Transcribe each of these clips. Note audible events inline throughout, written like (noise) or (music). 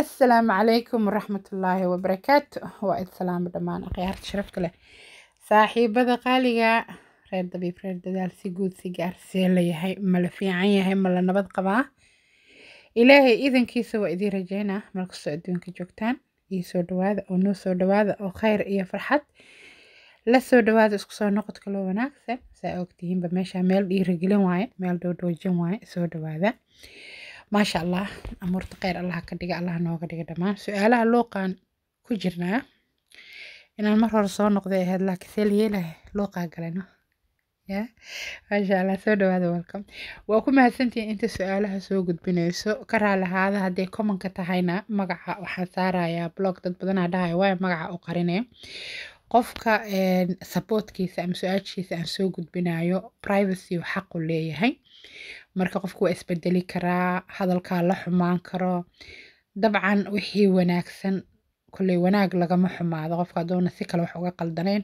assalaamu calaykum waraxmatullaahi wabarakaatu waa id salaamo dhammaan akhyaarta sharafta leh saaxiibada qaaliga reer dabiib reer dadaal si guud si gaarsee layahay mala fiican yahay mala nabad qabaa ilaahay iidankiisa waa idiin rajeynaa markastoo adduunka joogtaan iyo soo dhawaada oo noo soo dhawaada oo khayr iyo farxad la soo dhawaada isku soo noqod kaloo wanaagsan saa ogtihiinba meesha meel dhiiragelin waaye meel dhoodhoojin waaye soo dhawaada maasha allah amuurta kheyr allah ka dhiga allah nooga dhiga dhammaan su-aalaha looqaan ku jirnaa inaan mar hore soo noqday ahayd laakiin see layeelah looqaa galano ya maasha allah soo dhawaada welcome waa ku mahadsantihiin inta su-aalaha soo gudbinayso ka raalahaada hadday commonka tahayna magaca waxaan saarayaa blog dad badanaa dhahayo waay magaca u qarine qofka supportkiisa ama su-aashiisa aan soo gudbinayo privacy xaqu leeyahay marka qofku waa isbedeli karaa hadalkaa la xumaan karo dabcan wixii wanaagsan kolley wanaag lagama xumaado qofka adoona si kale wax uga qaldaneen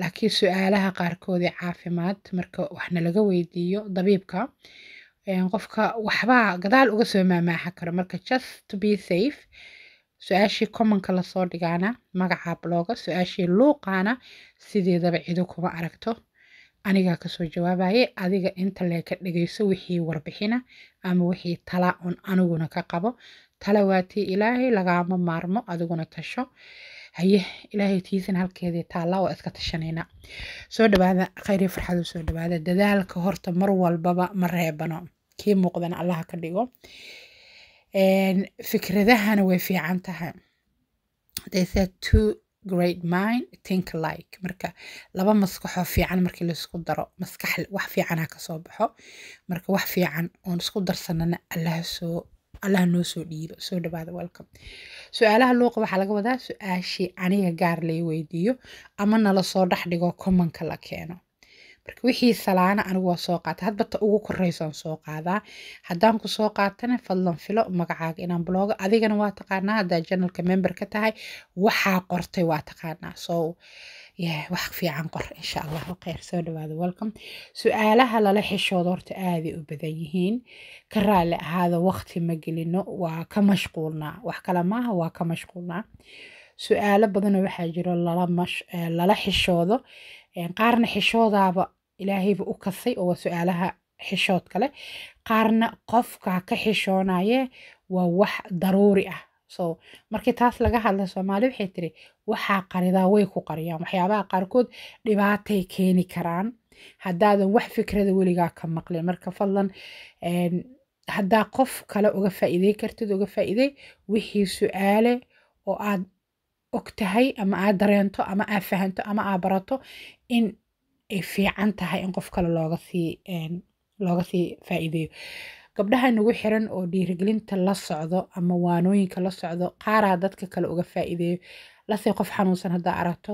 laakiin su-aalaha qaarkoodii caafimaad marka waxna laga weydiiyo dabiibka qofka waxbaa gadaal uga soo maamaaxa karo marka just to be safe su-aashii commonka lasoo dhigaana magaca blooga su-aashii luuqaana sideedaba cido kuma aragto anigaa kasoo jawaabaye adiga inta leeka dhegayso wixii warbixina ama wixii tala un aniguna ka qabo tala waatii ilaahay lagaama maarmo adiguna tasho haye ilaahay tiisan halkeedii taalla oo iska tashanayna soo dhawaada khayri farxadu soo dhawaada dadaalka horta mar walbaba ma reebano kii muuqdana allaha ka dhigo fikradahana way fiican tahay great mind think like marka laba maskaxoo fiican marki laisku daro maskax wax fiicana kasoo baxo marka wax fiican oon isku darsanana allaasoo allaha noo soo dhiibo soo dhawaada welcome su-aalaha luuqa waxaa laga wadaa su-aashii aniga gaar lay weydiiyo ama nala soo dhex dhigo commonka la keeno marka wixii salaana anigu waa soo qaata hadbata ugu koreysoaan soo qaadaa haddaan ku soo qaatana fadlan filo magacaaga inaan bloogo adigana waa taqaanaa haddaa janalka member ka tahay waxaa qortay waa taqaanaa so wax fiican qor insha allahu kheyr soo dhawaada welcome su-aalaha lala xishooda horta aaday u badan yihiin ka raali ahaada waqti ma gelino waa ka mashquulnaa wax kale maaha waa ka mashquulnaa su-aalo badanoo waxaa jiro eh, lala xishoodo qaarna xishoodaaba ilaahayba u kasay oo waa su-aalaha xishood kale qaarna qofka ka xishoonaye waa wax daruuri ah so markii taas laga hadla soomaali waxay tiri waxaa qaridaa way ku qariyaan waxyaabaha qaarkood dhibaatay keeni karaan haddaadan wax fikrada weligaa ka maqlin marka fadlan haddaa qof kale uga faa'iidey kartid uga faa'iidey wixii su-aale oo aad ogtahay ama aad dareento ama aad fahanto ama aad barato in ay fiican tahay in qof kale looga sii looga sii faa'iideeyo gabdhaha nagu xiran oo dhiirigelinta la socdo ama waanooyinka la socdo qaaraa dadka kale uga faa'iideeyo lase qof xanuunsan haddaa aragto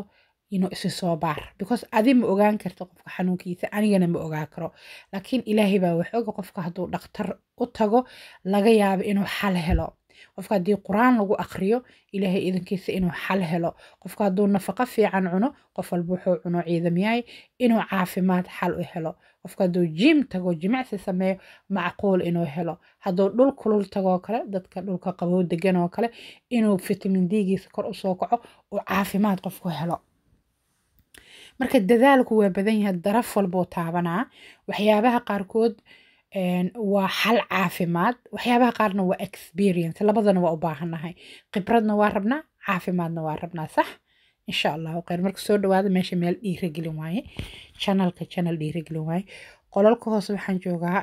inuu isi soo baar because adi ma ogaan karta qofka xanuunkiisa anigana ma ogaa karo laakiin ilaahay baa wax qofka hadduu dhakhtar u tago laga yaabo inuu xal helo qofka haddii qur-aan lagu akhriyo ilaahay idinkiisa inuu xal helo qofka hadduu nafaqo fiican cuno qof walba wuxuu cuno ciidamyahay inuu caafimaad xal u helo qofka hadduu jiim tago jimicsi sameeyo macquul inuu helo hadduu dhul kulul tagoo kale dadka dhulka qabow degan oo kale inuu fitamin digiisa kor usoo kaco uu caafimaad qofku helo marka dadaalku waa badan yahay daraf walbuu taabanaa waxyaabaha qaarkood waa xal caafimaad waxyaabaha qaarna waa experience labadana waa u baahanahay khibradna waa rabnaa caafimaadna waa rabnaa sax insha allahu khayr marka soo dhawaada meesha meel dhiiragelin waaye janalka janal dhiiragelin waaye qolalka hoose waxaan joogaa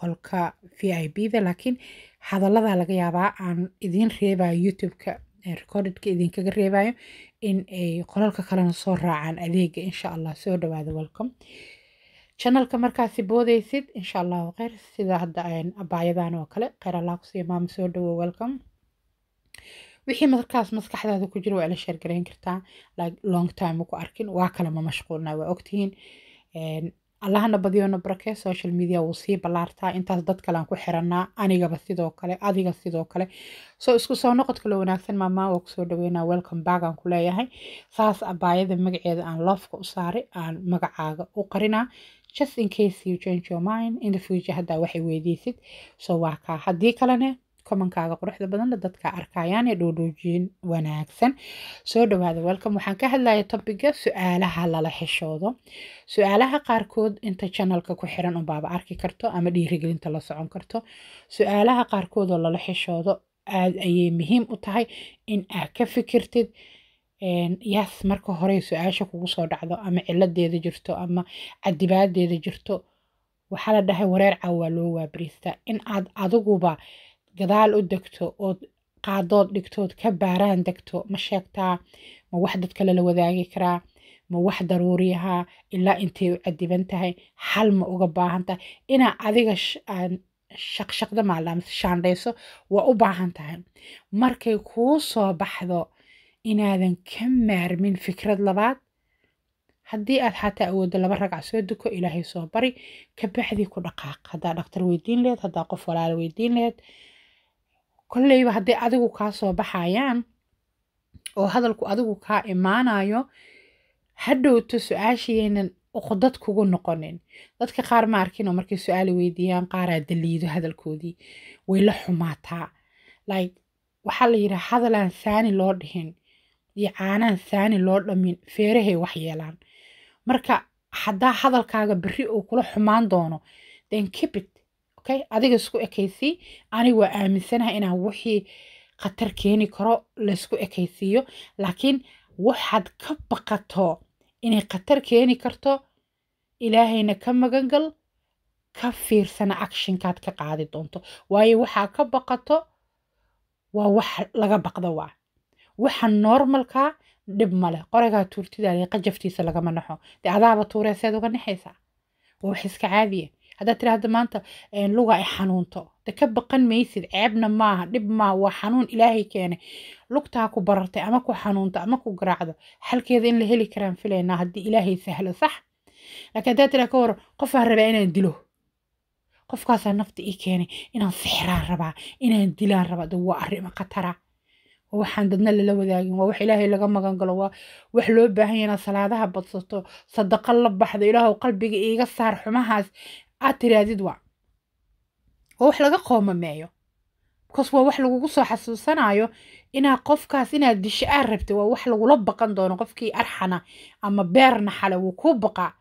qolka v i b da laakiin hadallada laga yaabaa aan idiin reebayo youtube-ka recordedka idinkaga reebayo in ay qolalka kalena soo raacaan adeega insha allah soo dhawaada welcome janalka markaasi boodaysid insha allahu kheyr sida hadda abacyadan oo kale kheyr allah kusiiya maama soo dhawo welcome wixii markaas maskaxdaada ku jira waa ila sheergarayn kartaa like long time ku arkin waa kale ma mashquulna waa ogtihiin allahana badiyoona barake social media wuu sii ballaartaa intaas dad kalean ku xiranaa anigaba sidoo kale adiga sidoo kale soo isku soo noqodka lo wanaagsan maamaa waa kusoo dhaweynaa welcome back ku leeyahay saas abaayada magaceeda aan loofka u saaray aan magacaaga u qarinaa just in case you change your mind in the future haddaa waxay weydiisid so waa haddii kalena komankaaga quruxda badanna dadka arkayaan ee dhuudhuujiin wanaagsan soo dhawaada welcom waxaan ka hadlaya tobiga su-aalaha lala xishoodo su-aalaha qaarkood inta janalka ku xiran unbaaba arki karto ama dhiirigelinta la socon karto su-aalaha qaarkoodoo lala xishoodo aad ayay muhiim u tahay in aad ka fikirtid yaas marka hore su-aasha kugu soo dhacdo ama ciladeeda jirto ama cadibaadeeda jirto waxaa la dhahay wareer caw waa loo waabariistaa in aad adiguba gadaal u degto ood qaadood dhigtood ka baaraan degto ma sheegtaa ma wax dad kale la wadaagi karaa ma wax daruuri ahaa ilaa intay u cadiban tahay xal ma uga baahan tahay inaa adiga shaqshaqda maalaamse shaandhayso waa u baahan tahay markay kuu soo baxdo inaadan ka maarmin fikrad labaad haddii aad xataa awoodo laba ragac soo duko ilaahay soo bari kabacdii ku dhaqaaq haddaa dhaktar weydiin laheed haddaa qof walaala weydiin laheed kolleyba hadday adigu kaa soo baxayaan oo hadalku adigu kaa imaanayo ha dhowto su-aashayaynan uqdad kugu noqonin dadka qaar ma arkin oo markay su-aala weydiiyaan qaaraa daliido hadalkoodii way la xumaataa like waxaa la yidhaa hadalaan saani loo dhihin iyo caanaan saani loo dhamin feerahay wax yeelaan marka haddaa hadalkaaga berri uu kula xumaan doono then kibit okay adiga isku ekaysii aniga waa aaminsanaha inaan wixii khatar keeni karo laysku ekaysiiyo laakiin waxaad ka baqato inay khatar keeni karto ilaahayna ka magangal ka fiirsana actionkaad ka qaadi doonto waayo waxaa ka baqato waa wax laga baqdo waa waxa normalka dhib male qoragaa tuurtidaada qajaftiisa lagama naxo de adaaba tuureeseed uga naxaysa waa wax iska caadiya haddaad tiraahda maanta luga ay xanuunto de ka baqan maysid ceebna maaha dhib maaha waa xanuun ilaahay keenay lugtaa ku barartay ama ku xanuunto ama ku garaacdo xalkeeda in la heli karaan filaynaa haddii ilaahay sahlo sax laakiin haddaad tiraa ka waran qofaan rabaa inaan dilo qofkaasaa nafta ii keenay inaan sixraan rabaa inaan dilaan rabaa de waa arrimo khatara waa waxaan dadna lala wadaagin waa wax ilaahay laga magangalo waa wax loo baahan yahay inaad salaadaha badsato sadaqa la baxdo ilaahw qalbiga iiga saar xumahaas aad tiraadid waa waa wax laga qoomameeyo bcause waa wax lagugu soo xasuusanayo inaad qofkaas inaad disho aad rabta waa wax lagula baqan doono qofkii arxana ama beerna xale wuu kuu baqaa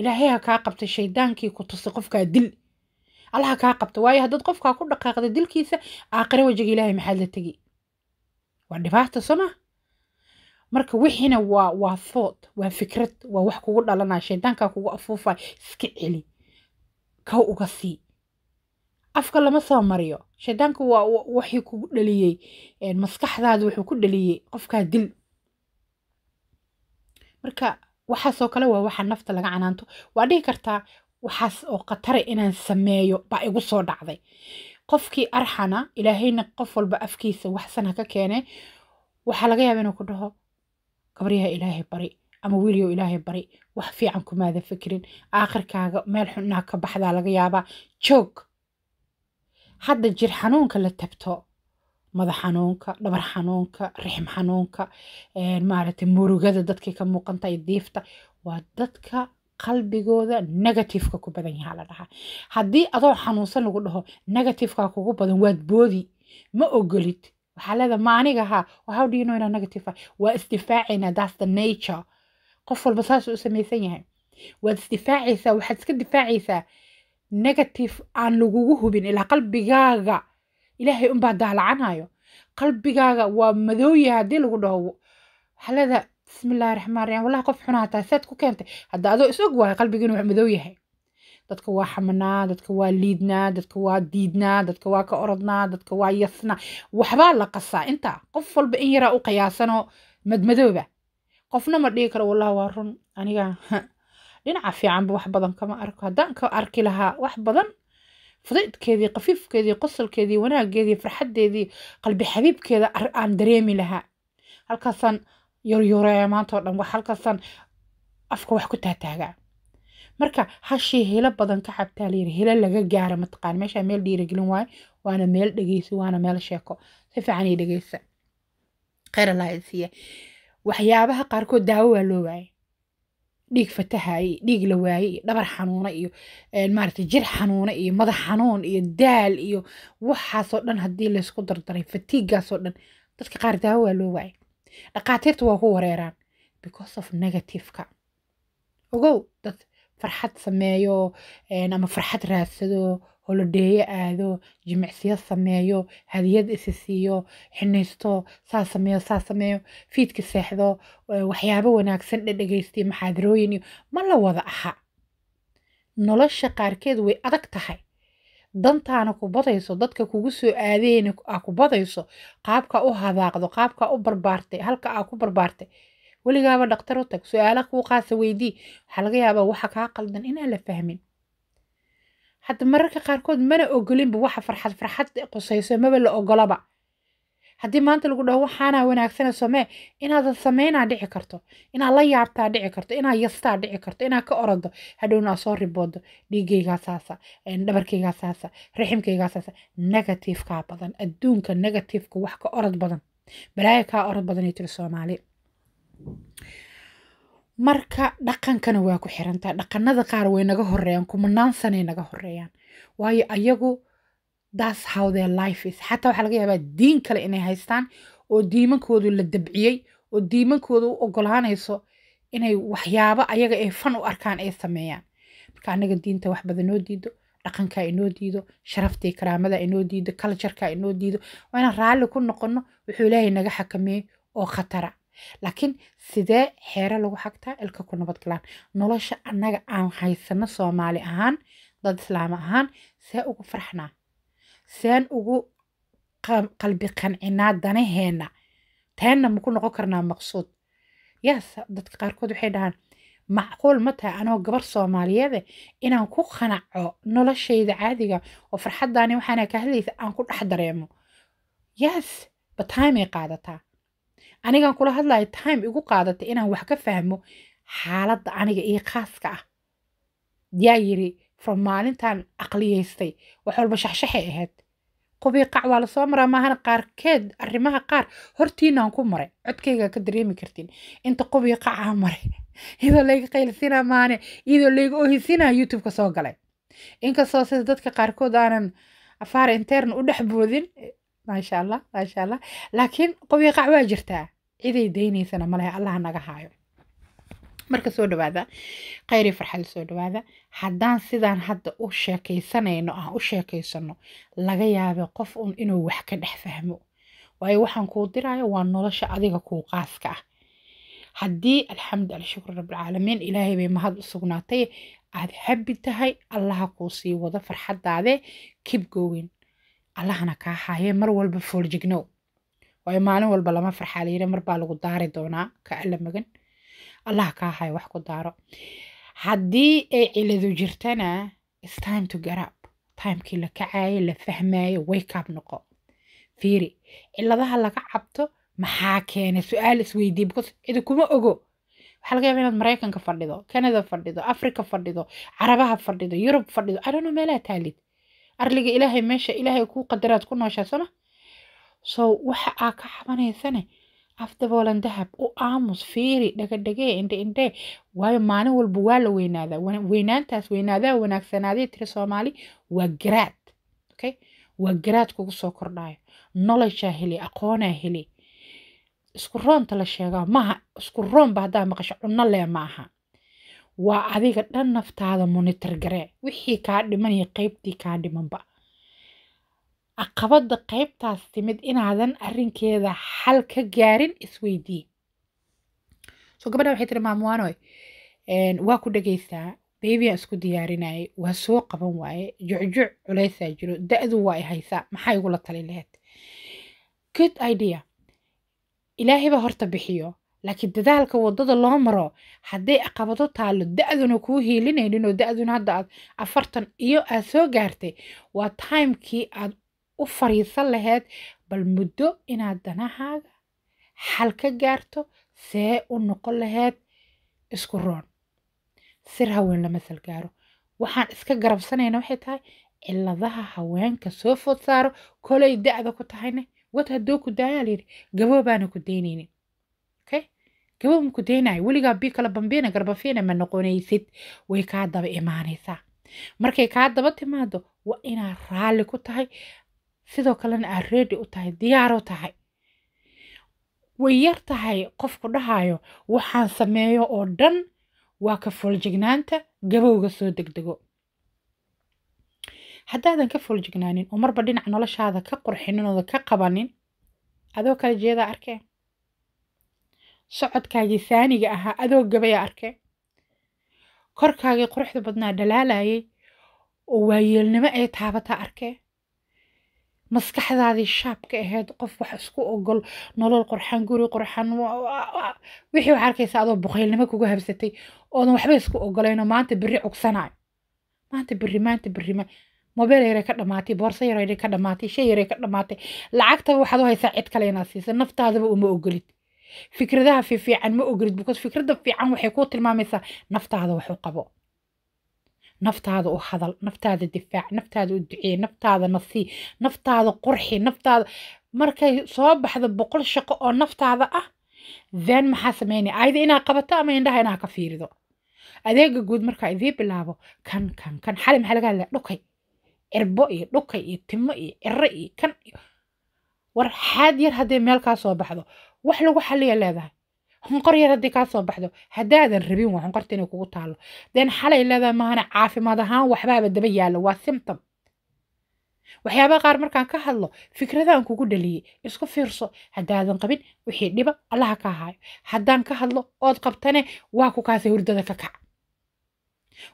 ilaahay ha kaa qabta shaydaankii ku tusi qofkaa dil allaha kaa qabta waayo haddaad qofkaa ku dhaqaaqda dilkiisa aakhiro wajiga ilaahay maxaad la tegi waa dhibaato sooma marka wixiina waa waa food waa fikrad waa wax kugu dhalanaa shaydaankaa kugu afuufay iska celi kaw uga sii afka lama soo mariyo shaydaanka waa waxii kugu dhaliyey maskaxdaada wuxuu ku dhaliyey qofkaa dil marka waxaasoo kale waa waxa nafta laga canaanto waa dhihi kartaa waxaas oo khatara inaan sameeyo baa igu soo dhacday qofkii arxana ilaahayna qof walba afkiisa waxsan ha ka keene waxaa laga yaaba inuu ku dhaho gabaryaha ilaahay bari ama wiilyow ilaahay bari wax fiican kumaada fikrin aakhirkaaga meel xunnaa ka baxdaa laga yaabaa joog hadda jir xanuunka la tabto madax xanuunka dhabar xanuunka rixm xanuunka eh, maaragtay murugada dadkii ka muuqanta iyo diifta waa dadka qalbigooda negatifeka ku badan yahaa la dhahaa haddii adoo xanuunsan lagu dhaho negatifeka kugu badan waad boodi ma ogolid waxaa leeda ma aniga ha how inaa negative waa isdifaacayna that's the nature qof walba saasuu u samaysan yahay waad isdifaacaysaa waxaad iska difaacaysaa negative aan lagugu hubin ilaa qalbigaaga ilaahay unbaa daalacanayo qalbigaaga waa madooyaha haddii lagu dhaho waxaa leeda bismillahi raxmaan raxiim wallahi qof xuna hataa saad ku keentay hadda adoo is og waay qalbigiinu wax madow yahay dadka waa xamanaa dadka waa liidnaa dadka waa diidnaa dadka waa ka orodnaa dadka waa yasnaa waxbaa la qasaa intaa qof walba in yaraa u qiyaasano madmadooba qofna ma dhihi karo wallahi waa run aniga (laughs) dhinaca fiicanba wax badan kama arko haddaan ka arki lahaa wax badan fudaydkeedii qafiifkeedii qosolkeedii wanaageedii farxadeedii qalbi xabiibkeeda aan dareemi lahaa halkaasaan yuryureeya maantao dhan wax halkaasaan afka wax ku taataagaa marka hashii hilo badan ka cabtaa layiri hilo laga gaara mataqaan meeshaa meel dhiiragelin waayo waana meel dhegeyso waana meel sheeko si fiican ii dhegeysa khayr allah isiiya waxyaabaha qaarkood daawo waa loo waayay dhiig fatahaye dhiig la waaye iyo dhabar xanuuna iyo eh, maarata jir xanuuna iyo madax xanuun iyo daal iyo waxaasoo dhan haddii laysku dardaray fatiigaasoo dhan dadka qaar daawo waa loo waayay dhaqaatiirta waa ku wareeraan because of negative ogow dad farxad sameeyo ama farxad raadsado holodeeyo aado jimicsiyo sameeyo hadiyad isi siiyo xinaysto saa sameeyo saa sameeyo fiidka seexdo waxyaabo wanaagsan dhadhegaystiyo maxaadarooyin iyo ma la wada aha nolosha qaarkeed way adag tahay dantaana ku badayso dadka kugu soo aadeen aa ku badayso qaabka u hadaaqdo qaabka u barbaartay halka aa ku barbaartay weligaaba dhaktar u tag su aalo kuu qaasa weydii waxaa laga yaabaa waxa kaa qaldan inaan la fahmin hadda mararka qaarkood mana ogolinba waxa farxad farxad qusayso maba la ogolaba haddii maanta lagu dhaho waxaanaa wanaagsana samee inaad sameynaa dhici karto inaad la yaabtaa dhici karto inaad yastaa dhici karto inaad ka orodo hadhowna aad soo riboodo dhiiggaygaa saasa dhabarkaygaa saasa raximkaygaa saasa negatifekaa badan adduunka negatifeka wax ka orod badan balaaya kaa orod badanay tiri soomaali marka dhaqankana waa ku xirantaa dhaqanada qaar way naga horeeyaan kumanaan sanay naga horeeyaan waayo ayagu that's how their life is xataa waxaa laga yaabaa diin kale inay haystaan oo diimankoodu la dabciyey oo diimankooda u ogolaanayso inay waxyaabo ayaga ay fan u arkaan ay sameeyaan marka anaga diinta wax badan noo diido dhaqankaa inoo diido sharaftii karaamada inoo diido cultureka inoo diido waa inaan raalli ku noqono wuxuu ilaahay naga xakameeyey oo khatara laakiin sidee xeere lagu xagtaa ilka ku nabadgalaan nolosha annaga aan haysano soomaali ahaan dad islaama ahaan see ugu farxnaa saan ugu qalbi qancinaa danaheena taanna maku noqon karnaa maqsuud yes dadka qaarkood waxay dhahaan macquul ma tahay anoo gabar soomaaliyeede inaan ku qanaco noloshayda caadiga ah oo farxaddaani waxaana ka hadlaysa aan ku dhex dareemo yes ba timay qaadataa anigaan kula hadlayo time igu qaadata inaan wax ka fahmo xaaladda aniga iyo khaaska ah yaa yiri from maalintaan aqliyeystay wax walba shaxshaxay ahayd qubii qac waa lasoo maraa maahan qaarkeed arrimaha qaar hortiinaan ku maray codkaygaa ka dareemi kartiin inta qubii qac qacaa maray (laughs) iyadoo layga qaylsina maane iyadoo layga ohisinaa youtubeka soo galay inkastoo sida dadka qaarkood aanan afaar intern u dhex boodin maasha allah maasha allah laakiin qubii qac waa jirtaa ciday daynaysana malehe allah naga haayo marka soo dhawaada khayri farxal soo dhawaada haddaan sidaan hadda u sheekaysanayno ah u sheekaysano laga yaaba qof un inuu wax ka dhex fahmo waayo waxaan kuu dirayo waa nolosha adiga kuu qaaska ah haddii alxamdu alshukru rabbilcaalamiin ilaahay bay mahad u sugnaatay aad habi tahay allaha kuu sii wado farxadaade kib goweyn allahna kaa haayee mar walba foorjignow waayo maalin walba lama farxaa layiri marbaa lagu daari doonaa ka alla magan allah kaa haya wax ku daaro haddii ay ciladu jirtana time to garab timekii la kacayo la fahmayo waykaab noqo fiiri ciladaha laga cabto maxaa keenay su-aal isweydiiy because cidi kuma ogo waxaa laga yaaba inaad maraykanka fadhido canada fadhido africa fadhido carabaha fadhido yurub fadhido adono meelaha taalid arliga ilaahay meesha ilaahay kuu qadaraad ku nooshaa soma so waxa aa ka cabanaysane dahab u oh, aamus fiiri dhagadhagee indheindhee waayo maalin walba waa la weynaadaa weynaantaas weynaadaa wanaagsanaadee tira soomaali waa garaad okay waa garaad kugu soo kordhayo noloshaa heli aqoonaa heli isku roonta la sheega maaha isku roonba haddaa maqasho cunno lee ma aha waa adiga dhan naftaada monitor garee wixii kaa dhiman iyo qeybtii kaa dhimanba Caqabada qaybtaas timid inaadan arinkeeda xal ka gaarin isweydii. So gabadha waxay tiri maamwaanoy waa ku dhageystaa beebiya isku diyaarinayay waa soo qaban waaye jucjuc culeysaa jiro da-du waa i haysaa maxaa igula tali laheyd good idea ilaahay horta bixiyo laakiin dadaalka wadada loo maro hadday caqabado taallo da-duna kuu hiilinaynin oo da-duna hadda aad afartan iyo aad soo gaartay waa timekii aad u fariisan lahayd bal muddo inaad danahaaga xal ka gaarto see u noqon lahayd isku roon sir haween lama gaaro waxaan iska garabsanayna waxay tahay ciladaha haweenka soo food saaro kolay da-da ku tahayne wad haddoo ku daayaa layidhi gaboo baana ku daynaynin okay gaboo ma ku daynayo weligaa bii kala bambiina garbafiina ma noqonaysid way kaa daba imaanaysaa markay kaa daba timaado waa inaad raalli ku tahay sidoo kalena aad ready u tahay diyaaro tahay way yar tahay qofku dhahayo waxaan sameeyo oo dhan waa ka fooljignaanta gabowga soo degdego haddaadan ka fooljignaanin oo marba dhinac noloshaada ka qurxinin ooda ka qabanin adoo kale jeeda arkee socodkaagii saaniga ahaa adoo gabaya arkee korkaagii quruxda badnaa dhalaalayay oo waayeelnimo ay taabataa arkee maskaxdaadii shaabka ahayd qof wax isku ogol nolol qorxan guri qorxan wixii waxaa arkaysa adoo boqaylnimo kugu habsatay oodan waxba isku ogolayno maanta beri cugsanayo maanta berri maanta berri ma mobeel yaray ka dhamaatay boorso yaray ka dhamaatay shay yaray ka dhamaatay lacagtaba waxaad u haysaa cid kale inaad siisa naftaadaba uma ogolid fikradaha fiifiican ma ogolid because fikrada fiican waxay kuu tilmaamaysaa naftaada waxu qabo naftaada u hadal naftaada difaac naftaada u duceey naftaada nasii naftaada qurxi naftaada markay soo baxdo boqol shaqo oo naftaada ah then maxaa sameynaya ayda inaa qabato ama indhaha inaa ka fiirido adeega guud markaa idii bilaabo kan kan kan xali maxaa laga hadlaya dhukay cirbo iyo dhukay iyo timo iyo ciro iyo kan war xaad yar haddii meelkaa soo baxdo wax lagu xaliya leedahay xunqor yar haddii kaa soo baxdo hadaadan rabin waa xunqorta inay kugu taalo den xalay leedaa maahana caafimaad ahaan waxbaaba daba yaalla waa simtom waxyaabaha qaar markaan ka hadlo fikradaan kugu dhaliyay isku fiirso haddaadan qabin wixii dhiba allaha ka ahaayo haddaan ka hadlo ood qabtane waa ku kaasay hurdada ka kac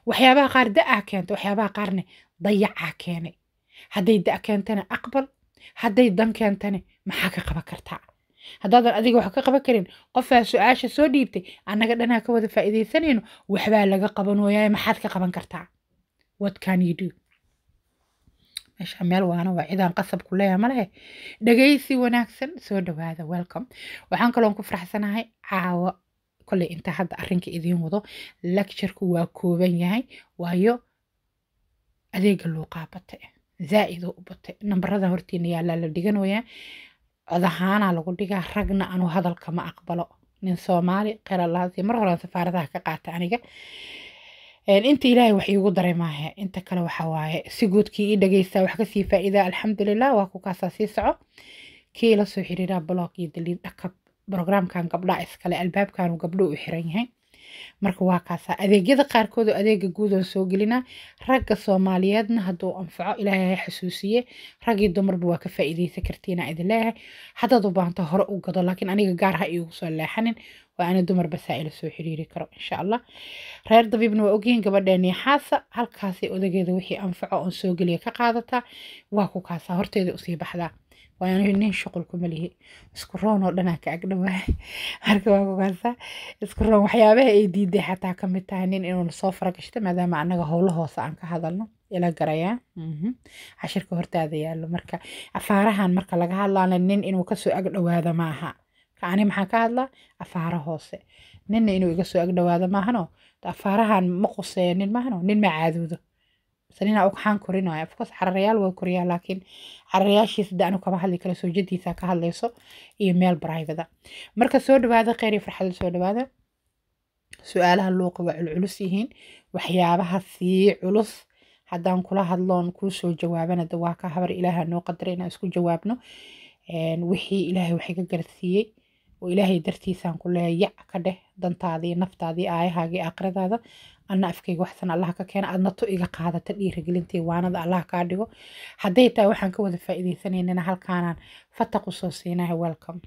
waxyaabaha qaar da'aa keenta waxyaabaha qaarne dayacaa keenay hadday da' keentane aqbal hadday dan keentane maxaa ka qaban kartaa haddaadan adiga wax ka qaban karin qofaa su-aasha soo dhiibtay annaga dhanaa ka wada faa'iidaysanayno waxbaa laga qaban wayaay maxaad ka qaban kartaa what can you do meesha meel waana waa cidaan qasab ku leeyaha malehe dhagaysi wanaagsan soo dhawaada welcome waxaan kaloon ku faraxsanahay caawo kolley inta hadda arrinka idiin wado lecturku waa kooban yahay waayo adeega luuqaa bate zaa'idoo u bate nambaradan hortiina yaalaa la dhiganayaa codahaana lagu dhigaa ragna anu hadalka ma aqbalo nin soomaali qeralaasi mar horan safaaradaha ka qaata aniga inta ilaahay wax iigu daray maahe inta kale waxawaaye si guudkii ii dhageysta wax kasii faa'iida alxamdulilah waa kukaasaa sii soco kii la soo xiriiraa blog iyo daliid dhakab brogramkan gabdhaa iskale albaabkanu gabdho u xiran yahay marka waa kaasa adeegyada qaarkood oo adeega guud oo soo gelina ragga soomaaliyeedna haduu anfaco ilaahay xasuusiye raggii dumarba waa ka faa'iideysan kartiina idin leeyahay haddaad u baahanto hore u gado laakiin aniga gaar iigu soo leexanin waa ana dumar basaa'ila soo xiriiri karo insha allah reer dabiibna waa ogyihiin gabadheeni xaasa halkaasay odageeda wixii anfaco oon soo geliya ka qaadataa waa ku kaasa horteeda usii baxdaa waayo aniga nin shuqulku ma lihi isku roon oo dhanaa ka agdha waaye (laughs) marka waa ku isku roon waxyaabaha ay diiday xataa ka mid tahay nin inuu soo faragashta maadaama anaga howlo hoose aan ka hadalno ila garayaa mhm. cashirka hortaada yaallo marka afaarahan marka laga hadlaana nin inuu kasoo agdhowaado maaha ani maxaa ka hadlaa afaara hoose ninna inuu iga soo agdhowaado maahano afaarahan ma quseeya nin maahano nin ma caadoodo sanina waxaan korinayo ofcourse cararayaal waa koriyaa laakiin cararayaashiisa de anu kama hadli karo soojadiisa ka hadlayso iyo meel baraybada marka soo dhawaada kheyr iyo farxada soo dhawaada su-aalaha luuqa waa culculus yihiin waxyaabaha sii culus haddaan kula hadloon kuu soo jawaabana de waa ka habar ilaaha noo qadara inaan isku jawaabno wixii ilaahay wax iga garsiiyey oo ilaahay dartiisaan ku leeyac ka dheh dantaadii naftaadii aayahaagii aakhiradaada ana afkayga waxsan allaha ka keena aad nato iga qaadata dhiiragelintay waanada allaha kaa dhigo hadday taa waxaan ka wada faa'iidaysanayna halkaanaan fataqu soo siinaha welcome